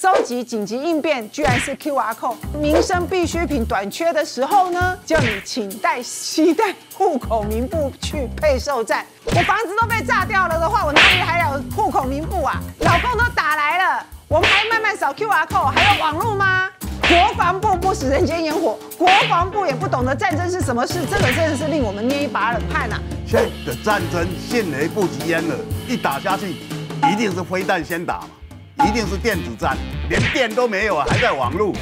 收集紧急应变居然是 QR code，民生必需品短缺的时候呢，叫你请带携带户口名簿去配售站。我房子都被炸掉了的话，我哪里还有户口名簿啊？老公都打来了，我们还慢慢扫 QR code 还有网络吗？国防部不食人间烟火，国防部也不懂得战争是什么事，这个真的是令我们捏一把冷汗呐。现在的战争迅雷不及掩耳，一打下去一定是飞弹先打。嘛。一定是电子战，连电都没有啊，还在网络。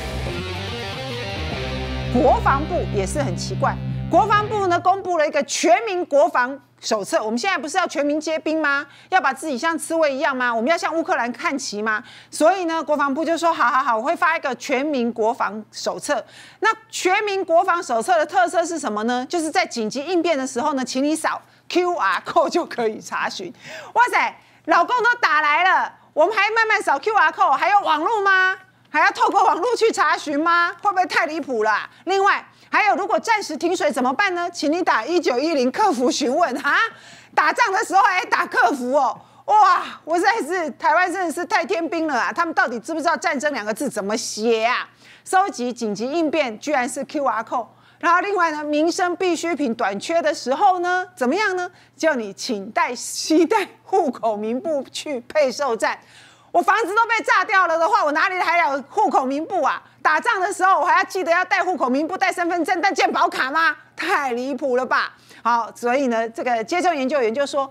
国防部也是很奇怪，国防部呢公布了一个全民国防手册。我们现在不是要全民皆兵吗？要把自己像刺猬一样吗？我们要向乌克兰看齐吗？所以呢，国防部就说：好好好，我会发一个全民国防手册。那全民国防手册的特色是什么呢？就是在紧急应变的时候呢，请你扫 QR code 就可以查询。哇塞，老公都打来了。我们还慢慢扫 Q R code，还有网络吗？还要透过网络去查询吗？会不会太离谱了？另外，还有如果暂时停水怎么办呢？请你打一九一零客服询问。哈，打仗的时候还打客服哦，哇！我真的是台湾真的是太天兵了啊！他们到底知不知道战争两个字怎么写啊？收集紧急应变居然是 Q R code。然后另外呢，民生必需品短缺的时候呢，怎么样呢？叫你请带、期带户口名簿去配售站。我房子都被炸掉了的话，我哪里还有户口名簿啊？打仗的时候我还要记得要带户口名簿、带身份证、带健保卡吗？太离谱了吧！好，所以呢，这个接中研究员就说：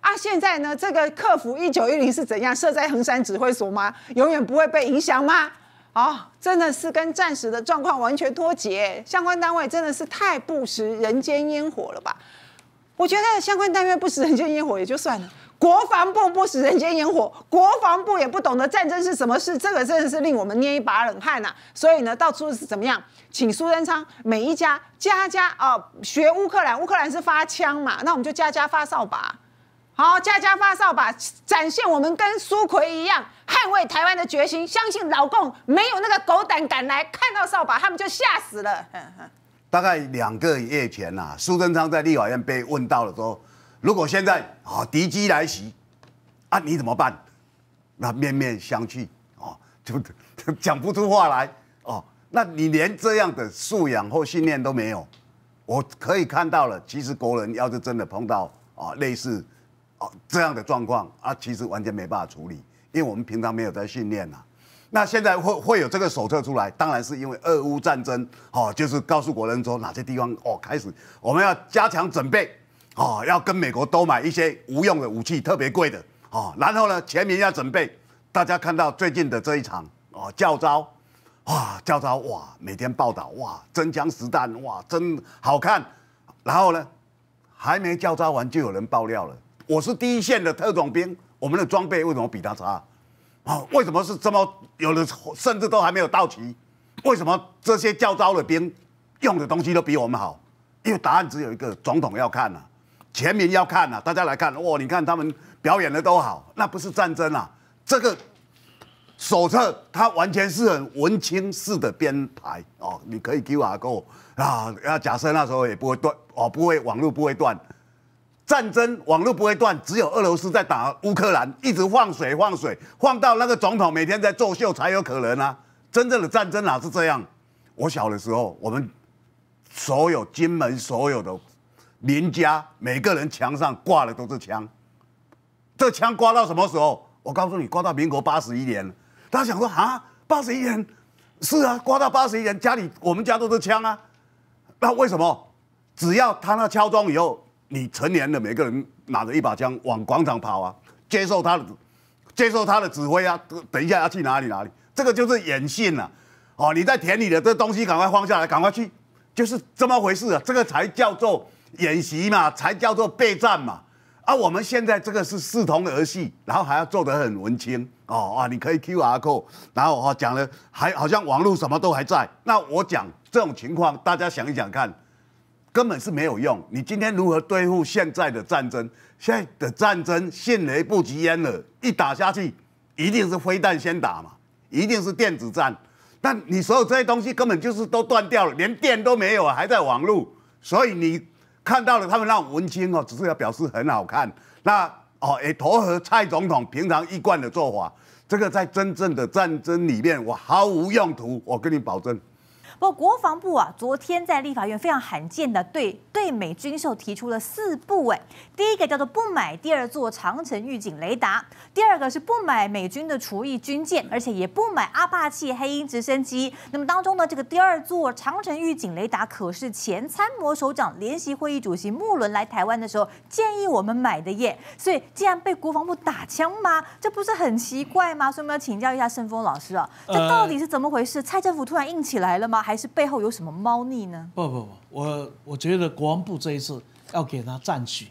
啊，现在呢，这个客服一九一零是怎样设在衡山指挥所吗？永远不会被影响吗？哦，真的是跟战时的状况完全脱节，相关单位真的是太不食人间烟火了吧？我觉得相关单位不食人间烟火也就算了，国防部不食人间烟火，国防部也不懂得战争是什么事，这个真的是令我们捏一把冷汗呐。所以呢，到处是怎么样，请苏贞昌每一家家家哦学乌克兰，乌克兰是发枪嘛，那我们就家家发扫把。好，家家发扫把，展现我们跟苏奎一样捍卫台湾的决心。相信老共没有那个狗胆敢来看到扫把，他们就吓死了。大概两个月前呐，苏贞昌在立法院被问到了说：“如果现在啊敌机来袭，啊你怎么办？”那面面相觑，哦，就讲不出话来。哦，那你连这样的素养或信念都没有，我可以看到了。其实国人要是真的碰到啊类似，这样的状况啊，其实完全没办法处理，因为我们平常没有在训练呐。那现在会会有这个手册出来，当然是因为俄乌战争哦，就是告诉国人说哪些地方哦开始我们要加强准备哦，要跟美国多买一些无用的武器，特别贵的哦。然后呢，全民要准备。大家看到最近的这一场哦，交招，哇，教招哇教招哇每天报道哇，真枪实弹哇，真好看。然后呢，还没交招完就有人爆料了。我是第一线的特种兵，我们的装备为什么比他差？啊，为什么是这么有的甚至都还没有到齐？为什么这些较招的兵用的东西都比我们好？因为答案只有一个，总统要看呐，全民要看呐。大家来看，哇，你看他们表演的都好，那不是战争啊。这个手册它完全是很文青式的编排哦。你可以给我啊，假设那时候也不会断哦，不会网络不会断。战争网络不会断，只有俄罗斯在打乌克兰，一直放水放水，放到那个总统每天在作秀才有可能啊！真正的战争哪是这样？我小的时候，我们所有金门所有的邻家，每个人墙上挂的都是枪，这枪挂到什么时候？我告诉你，挂到民国八十一年大家想说啊，八十一年？是啊，挂到八十一年，家里我们家都是枪啊。那为什么？只要他那敲钟以后。你成年的每个人拿着一把枪往广场跑啊，接受他的，接受他的指挥啊，等一下要去哪里哪里，这个就是演戏了，哦，你在田里的这东西赶快放下来，赶快去，就是这么回事，啊，这个才叫做演习嘛，才叫做备战嘛，啊，我们现在这个是视同儿戏，然后还要做得很文青，哦啊，你可以 QR code，然后哦讲了还好像网络什么都还在，那我讲这种情况，大家想一想看。根本是没有用。你今天如何对付现在的战争？现在的战争迅雷不及掩耳，一打下去一定是飞弹先打嘛，一定是电子战。但你所有这些东西根本就是都断掉了，连电都没有，还在网络。所以你看到了他们让文青哦，只是要表示很好看。那哦，也投合蔡总统平常一贯的做法。这个在真正的战争里面，我毫无用途，我跟你保证。不过国防部啊，昨天在立法院非常罕见的对对美军售提出了四部哎，第一个叫做不买，第二座长城预警雷达，第二个是不买美军的厨艺军舰，而且也不买阿帕契黑鹰直升机。那么当中呢，这个第二座长城预警雷达可是前参谋首长联席会议主席穆伦来台湾的时候建议我们买的耶，所以竟然被国防部打枪吗？这不是很奇怪吗？所以我们要请教一下盛峰老师啊，这到底是怎么回事？蔡政府突然硬起来了吗？还是背后有什么猫腻呢？不不不，我我觉得国防部这一次要给他赞许，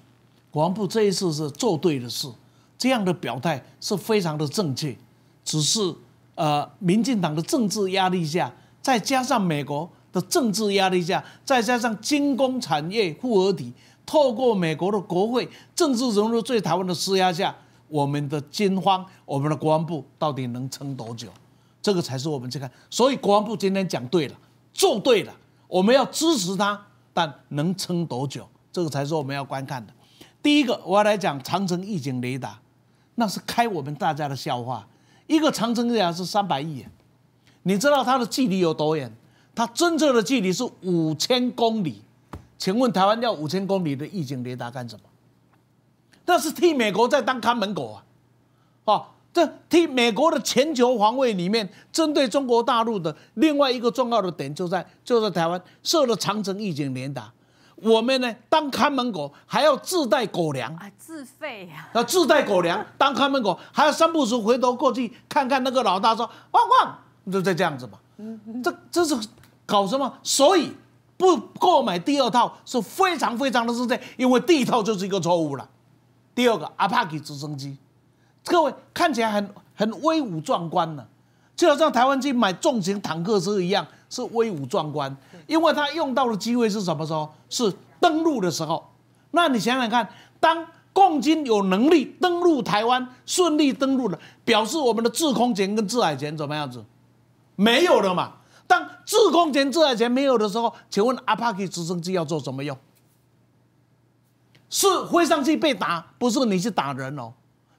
国防部这一次是做对的事，这样的表态是非常的正确。只是呃，民进党的政治压力下，再加上美国的政治压力下，再加上军工产业复合体透过美国的国会政治融入对台湾的施压下，我们的军方，我们的国防部到底能撑多久？这个才是我们去看，所以国防部今天讲对了，做对了，我们要支持他，但能撑多久？这个才是我们要观看的。第一个，我要来讲长城预警雷达，那是开我们大家的笑话。一个长城雷达是三百亿，你知道它的距离有多远？它真正的距离是五千公里。请问台湾要五千公里的预警雷达干什么？那是替美国在当看门狗啊！啊！这替美国的全球防卫里面，针对中国大陆的另外一个重要的点，就在就在台湾设了长城预警联打，我们呢当看门狗，还要自带狗粮啊，自费呀，要自带狗粮当看门狗，还要三步时回头过去看看那个老大说汪汪，就在这样子嘛，这这是搞什么？所以不购买第二套是非常非常的是确，因为第一套就是一个错误了。第二个阿帕奇直升机。各位看起来很很威武壮观呢，就好像台湾去买重型坦克车一样，是威武壮观。因为他用到的机会是什么时候？是登陆的时候。那你想想看，当共军有能力登陆台湾，顺利登陆了，表示我们的制空权跟制海权怎么样子？没有了嘛。当制空权、制海权没有的时候，请问阿帕奇直升机要做什么用？是飞上去被打，不是你去打人哦。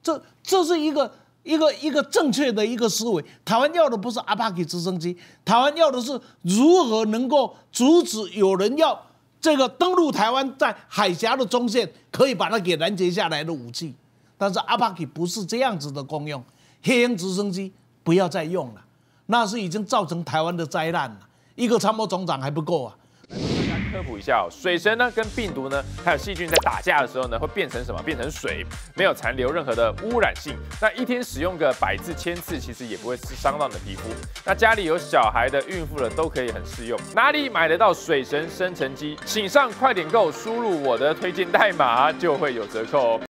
这这是一个一个一个正确的一个思维。台湾要的不是阿帕奇直升机，台湾要的是如何能够阻止有人要这个登陆台湾在海峡的中线可以把它给拦截下来的武器。但是阿帕奇不是这样子的功用，黑鹰直升机不要再用了，那是已经造成台湾的灾难了。一个参谋总长还不够啊。科普一下哦，水神呢跟病毒呢还有细菌在打架的时候呢，会变成什么？变成水，没有残留任何的污染性。那一天使用个百次千次，其实也不会伤到你的皮肤。那家里有小孩的、孕妇的都可以很适用。哪里买得到水神生成机？请上快点购，输入我的推荐代码就会有折扣。哦。